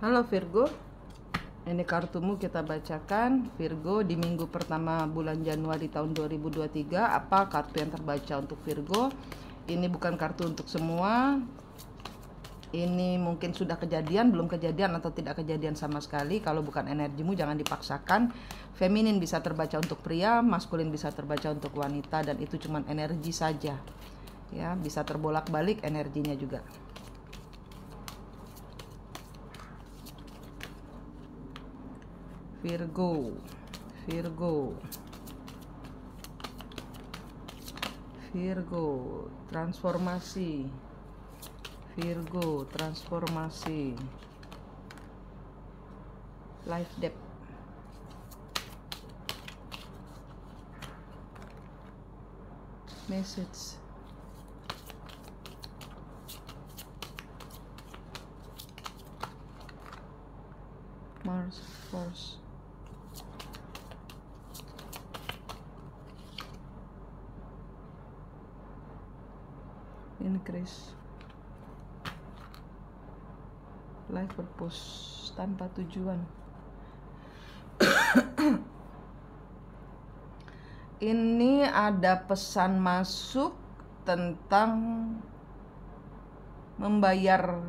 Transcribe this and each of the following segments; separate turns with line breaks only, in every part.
Halo Virgo, ini kartumu kita bacakan Virgo di minggu pertama bulan Januari tahun 2023 apa kartu yang terbaca untuk Virgo ini bukan kartu untuk semua ini mungkin sudah kejadian belum kejadian atau tidak kejadian sama sekali kalau bukan energimu jangan dipaksakan feminin bisa terbaca untuk pria maskulin bisa terbaca untuk wanita dan itu cuma energi saja ya bisa terbolak-balik energinya juga Virgo Virgo Virgo transformasi Virgo transformasi life depth, message Mars force increase life purpose tanpa tujuan ini ada pesan masuk tentang membayar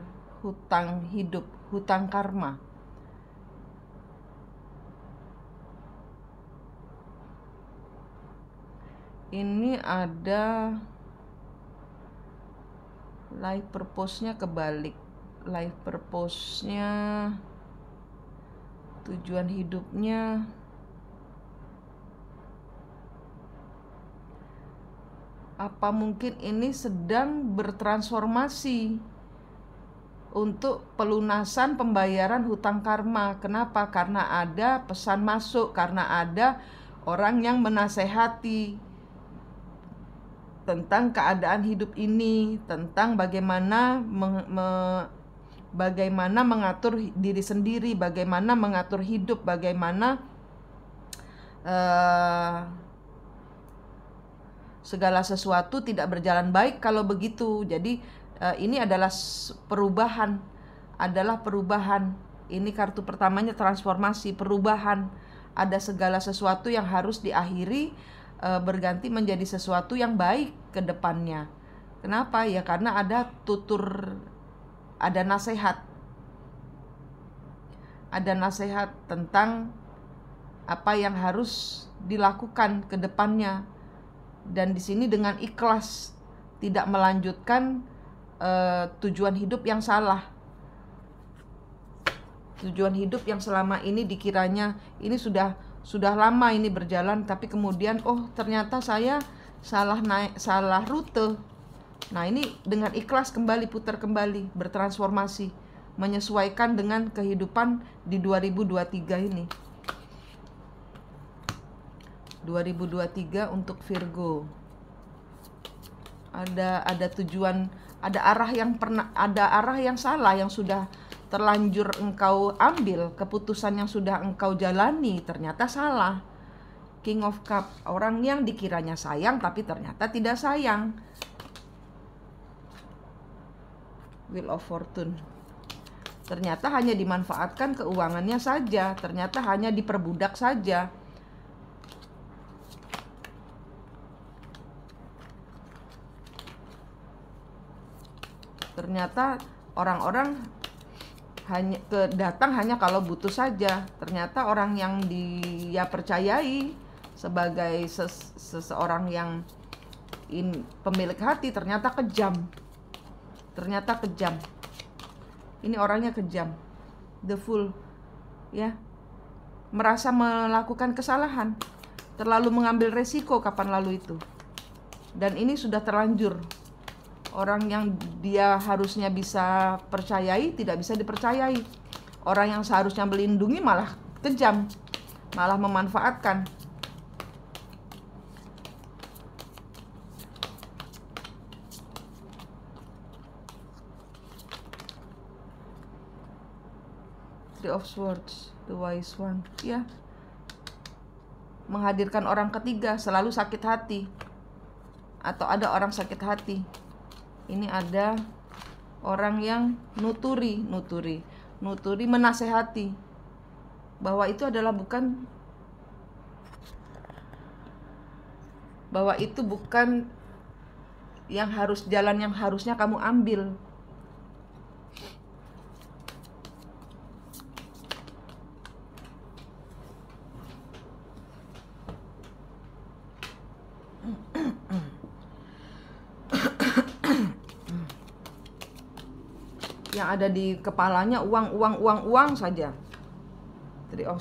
hutang hidup, hutang karma. Ini ada life purpose-nya kebalik life purpose-nya tujuan hidupnya apa mungkin ini sedang bertransformasi untuk pelunasan pembayaran hutang karma. Kenapa? Karena ada pesan masuk, karena ada orang yang menasehati, tentang keadaan hidup ini, tentang bagaimana meng, me, bagaimana mengatur diri sendiri, bagaimana mengatur hidup, bagaimana uh, segala sesuatu tidak berjalan baik kalau begitu. Jadi uh, ini adalah perubahan, adalah perubahan. Ini kartu pertamanya transformasi, perubahan. Ada segala sesuatu yang harus diakhiri e, berganti menjadi sesuatu yang baik ke depannya. Kenapa? Ya karena ada tutur ada nasihat. Ada nasihat tentang apa yang harus dilakukan ke depannya. Dan di sini dengan ikhlas tidak melanjutkan e, tujuan hidup yang salah. Tujuan hidup yang selama ini dikiranya ini sudah sudah lama ini berjalan tapi kemudian oh ternyata saya salah naik salah rute. Nah, ini dengan ikhlas kembali putar kembali, bertransformasi, menyesuaikan dengan kehidupan di 2023 ini. 2023 untuk Virgo. Ada ada tujuan, ada arah yang pernah ada arah yang salah yang sudah terlanjur engkau ambil keputusan yang sudah engkau jalani ternyata salah King of Cup orang yang dikiranya sayang tapi ternyata tidak sayang Will of Fortune ternyata hanya dimanfaatkan keuangannya saja ternyata hanya diperbudak saja ternyata orang-orang hanya ke datang hanya kalau butuh saja. Ternyata orang yang dia percayai sebagai ses, seseorang yang in, pemilik hati ternyata kejam. Ternyata kejam. Ini orangnya kejam. The fool ya. Merasa melakukan kesalahan, terlalu mengambil resiko kapan lalu itu. Dan ini sudah terlanjur Orang yang dia harusnya bisa percayai tidak bisa dipercayai. Orang yang seharusnya melindungi malah kejam, malah memanfaatkan. Three of Swords, the wise one. Ya. Yeah. Menghadirkan orang ketiga selalu sakit hati. Atau ada orang sakit hati ini ada orang yang nuturi, nuturi, nuturi menasehati bahwa itu adalah bukan bahwa itu bukan yang harus jalan yang harusnya kamu ambil yang ada di kepalanya uang uang uang uang saja Three of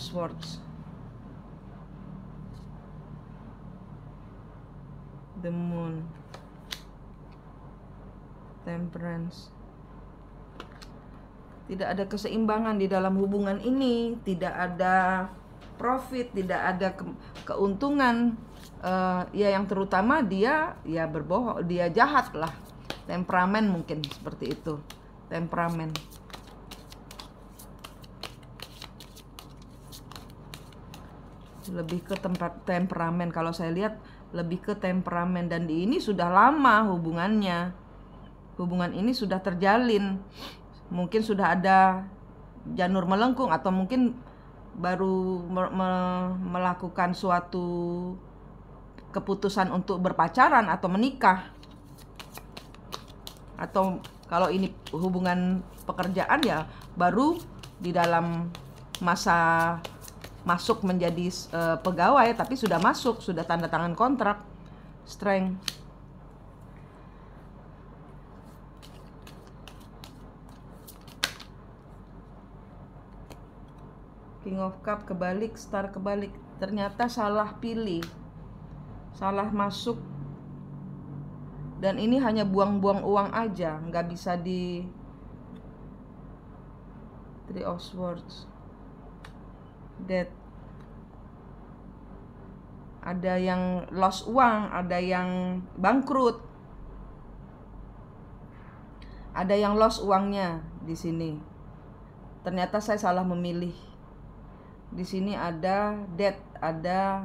The Moon Temperance tidak ada keseimbangan di dalam hubungan ini, tidak ada profit, tidak ada ke keuntungan. Uh, ya yang terutama dia ya berbohong, dia jahat lah, temperamen mungkin seperti itu temperamen lebih ke tempat temperamen kalau saya lihat lebih ke temperamen dan di ini sudah lama hubungannya hubungan ini sudah terjalin mungkin sudah ada janur melengkung atau mungkin baru me me melakukan suatu keputusan untuk berpacaran atau menikah atau kalau ini hubungan pekerjaan ya baru di dalam masa masuk menjadi uh, pegawai tapi sudah masuk, sudah tanda tangan kontrak. Strength King of Cup kebalik, Star kebalik. Ternyata salah pilih. Salah masuk dan ini hanya buang-buang uang aja nggak bisa di three of swords that ada yang lost uang ada yang bangkrut ada yang lost uangnya di sini ternyata saya salah memilih di sini ada debt ada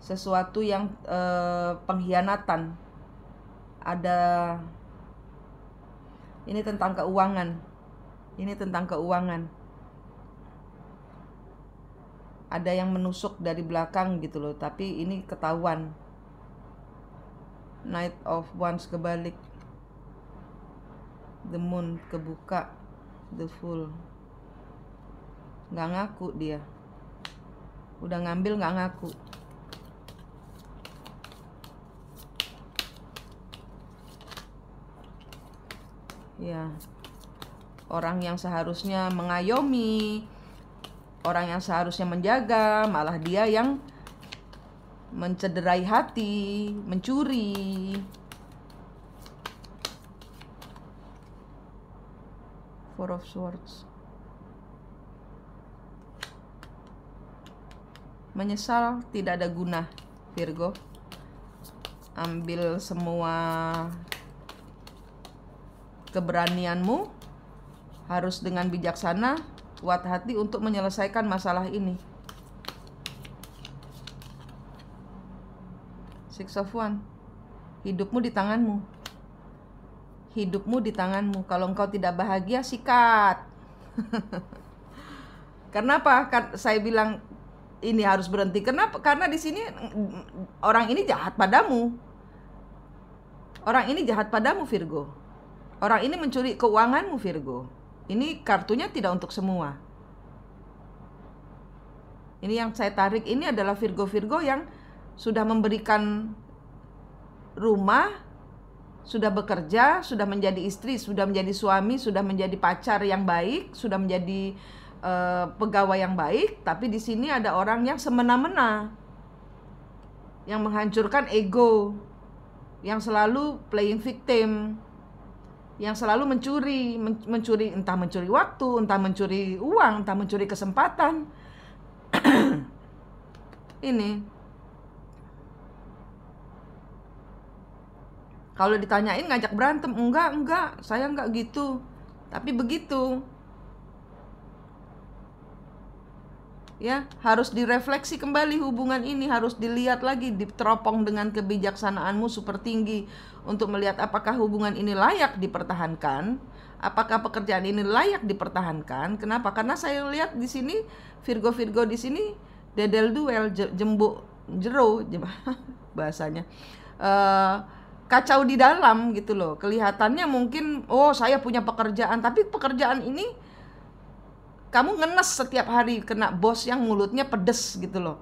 sesuatu yang eh, pengkhianatan ada ini tentang keuangan. Ini tentang keuangan. Ada yang menusuk dari belakang gitu loh, tapi ini ketahuan. Night of Wands kebalik. The Moon kebuka. The Full. Nggak ngaku dia. Udah ngambil nggak ngaku. ya orang yang seharusnya mengayomi orang yang seharusnya menjaga malah dia yang mencederai hati mencuri Four of Swords menyesal tidak ada guna Virgo ambil semua keberanianmu, harus dengan bijaksana, kuat hati untuk menyelesaikan masalah ini. Six of One, hidupmu di tanganmu. Hidupmu di tanganmu. Kalau engkau tidak bahagia, sikat. Kenapa? Kan saya bilang ini harus berhenti. Kenapa? Karena di sini orang ini jahat padamu. Orang ini jahat padamu, Virgo. Orang ini mencuri keuanganmu Virgo. Ini kartunya tidak untuk semua. Ini yang saya tarik ini adalah Virgo-Virgo yang sudah memberikan rumah, sudah bekerja, sudah menjadi istri, sudah menjadi suami, sudah menjadi pacar yang baik, sudah menjadi eh, pegawai yang baik, tapi di sini ada orang yang semena-mena. Yang menghancurkan ego, yang selalu playing victim yang selalu mencuri, mencuri entah mencuri waktu, entah mencuri uang, entah mencuri kesempatan. ini. Kalau ditanyain ngajak berantem, enggak, enggak, saya enggak gitu. Tapi begitu, ya harus direfleksi kembali hubungan ini harus dilihat lagi diteropong dengan kebijaksanaanmu super tinggi untuk melihat apakah hubungan ini layak dipertahankan apakah pekerjaan ini layak dipertahankan kenapa karena saya lihat di sini Virgo Virgo di sini dedel duel jembuk jero bahasanya uh, kacau di dalam gitu loh kelihatannya mungkin oh saya punya pekerjaan tapi pekerjaan ini kamu ngenes setiap hari kena bos yang mulutnya pedes gitu loh.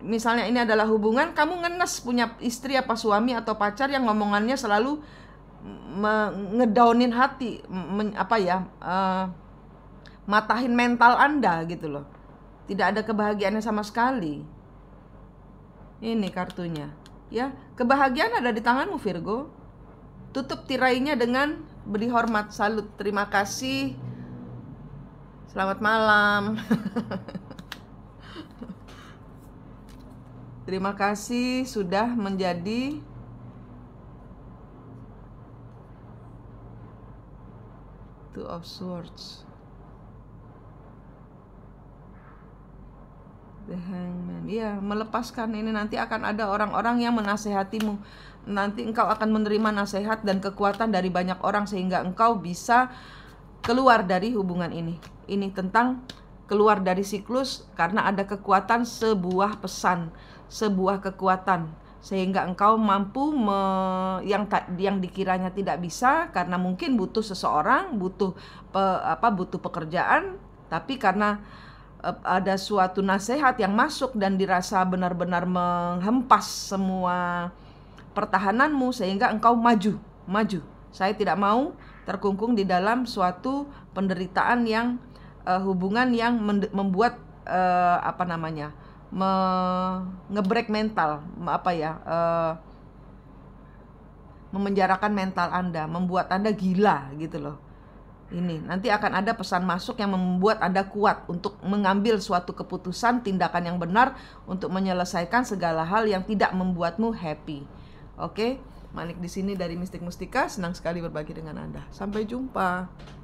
Misalnya ini adalah hubungan, kamu ngenes punya istri apa suami atau pacar yang ngomongannya selalu ngedownin hati, apa ya, uh, matahin mental Anda gitu loh. Tidak ada kebahagiaannya sama sekali. Ini kartunya. Ya, kebahagiaan ada di tanganmu Virgo. Tutup tirainya dengan beri hormat, salut, terima kasih Selamat malam. Terima kasih sudah menjadi Two of Swords. The Hangman. Iya, melepaskan ini nanti akan ada orang-orang yang menasehatimu. Nanti engkau akan menerima nasihat dan kekuatan dari banyak orang sehingga engkau bisa keluar dari hubungan ini ini tentang keluar dari siklus karena ada kekuatan sebuah pesan, sebuah kekuatan sehingga engkau mampu me, yang ta, yang dikiranya tidak bisa karena mungkin butuh seseorang, butuh pe, apa butuh pekerjaan, tapi karena e, ada suatu nasihat yang masuk dan dirasa benar-benar menghempas semua pertahananmu sehingga engkau maju, maju. Saya tidak mau terkungkung di dalam suatu penderitaan yang uh, hubungan yang membuat uh, apa namanya ngebrek mental apa ya uh, memenjarakan mental anda membuat anda gila gitu loh ini nanti akan ada pesan masuk yang membuat anda kuat untuk mengambil suatu keputusan tindakan yang benar untuk menyelesaikan segala hal yang tidak membuatmu happy oke okay? Manik di sini dari Mistik Mustika senang sekali berbagi dengan anda sampai jumpa